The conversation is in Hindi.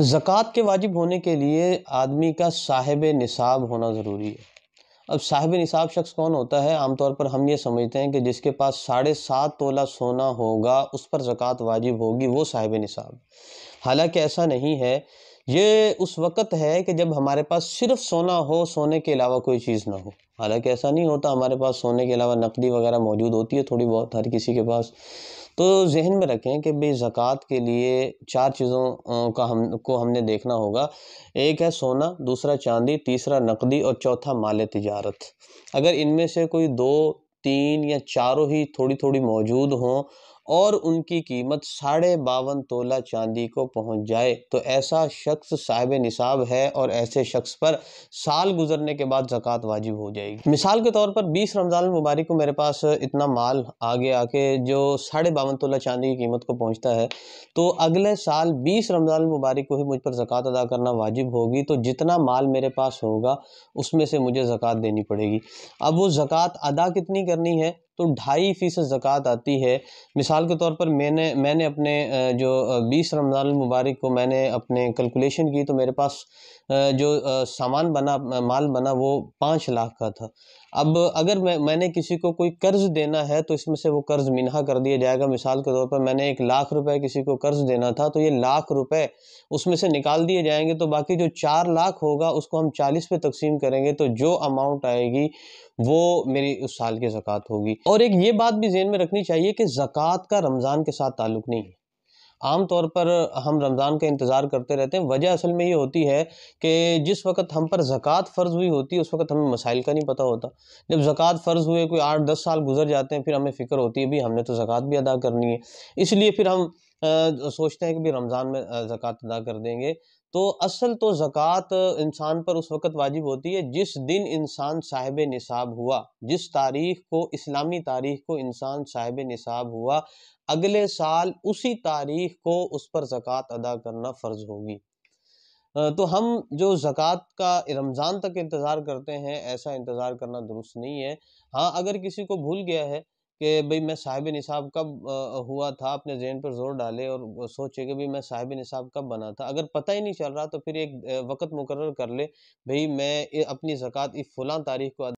ज़क़़त के वाजिब होने के लिए आदमी का साहिब निसाब होना ज़रूरी है अब साहिब निसाब शख्स कौन होता है आमतौर पर हम ये समझते हैं कि जिसके पास साढ़े सात तोला सोना होगा उस पर ज़क़़त वाजिब होगी वो साहिब निसाब हालांकि ऐसा नहीं है ये उस वक़्त है कि जब हमारे पास सिर्फ सोना हो सोने के अलावा कोई चीज़ ना हो हालांकि ऐसा नहीं होता हमारे पास सोने के अलावा नकदी वगैरह मौजूद होती है थोड़ी बहुत हर किसी के पास तो जहन में रखें कि भाई ज़क़़त के लिए चार चीज़ों का हम को हमने देखना होगा एक है सोना दूसरा चांदी तीसरा नकदी और चौथा माल तजारत अगर इनमें से कोई दो तीन या चारों ही थोड़ी थोड़ी मौजूद हों और उनकी कीमत साढ़े बावन तोला चांदी को पहुंच जाए तो ऐसा शख्स साहिब निसाब है और ऐसे शख्स पर साल गुजरने के बाद ज़क़़त वाजिब हो जाएगी मिसाल के तौर पर बीस रमज़ान मुबारक को मेरे पास इतना माल आ गया कि जो साढ़े बावन तोला चांदी की कीमत को पहुँचता है तो अगले साल बीस रमज़ान मुबारक को ही मुझ पर ज़क़़त अदा करना वाजिब होगी तो जितना माल मेरे पास होगा उसमें से मुझे ज़क़़त देनी पड़ेगी अब वो ज़क़़त अदा कितनी करनी है तो ढाई फ़ीसद ज़क़़त आती है मिसाल के तौर पर मैंने मैंने अपने जो बीस रमज़ान मुबारक को मैंने अपने कैलकुलेशन की तो मेरे पास जो सामान बना माल बना वो पाँच लाख का था अब अगर मैं मैंने किसी को कोई कर्ज़ देना है तो इसमें से वो कर्ज़ मिनहा कर दिया जाएगा मिसाल के तौर पर मैंने एक लाख रुपए किसी को कर्ज़ देना था तो ये लाख रुपए उसमें से निकाल दिए जाएंगे तो बाकी जो चार लाख होगा उसको हम चालीस पे तकसीम करेंगे तो जो अमाउंट आएगी वो मेरी उस साल की ज़क़़त होगी और एक ये बात भी जहन में रखनी चाहिए कि ज़क़़त का रमज़ान के साथ ताल्लुक़ नहीं है आम तौर पर हम रमज़ान का इंतज़ार करते रहते हैं वजह असल में ये होती है कि जिस वक्त हम पर ज़क़़त फ़र्ज़ हुई होती है उस वक्त हमें मसाइल का नहीं पता होता जब ज़क़़त फ़र्ज़ हुए कोई आठ दस साल गुजर जाते हैं फिर हमें फ़िक्र होती है भी हमने तो ज़क़़त भी अदा करनी है इसलिए फिर हम आ, सोचते हैं कि भी रमज़ान में ज़क़़त अदा कर देंगे तो असल तो ज़क़़त इंसान पर उस वक़्त वाजिब होती है जिस दिन इंसान साहिब निसाब हुआ जिस तारीख़ को इस्लामी तारीख़ को इंसान साहिब निसाब हुआ अगले साल उसी तारीख़ को उस पर ज़क़़त अदा करना फ़र्ज़ होगी तो हम जो ज़क़़त का रमज़ान तक इंतज़ार करते हैं ऐसा इंतज़ार करना दुरुस्त नहीं है हाँ अगर किसी को भूल गया है कि भाई मैं साहिब निसाब कब हुआ था अपने जहन पर जोर डाले और सोचे कि भाई मैं साहिब निसाब कब बना था अगर पता ही नहीं चल रहा तो फिर एक वक्त मुकर कर ले भाई मैं अपनी ज़क़़त इस फलां तारीख को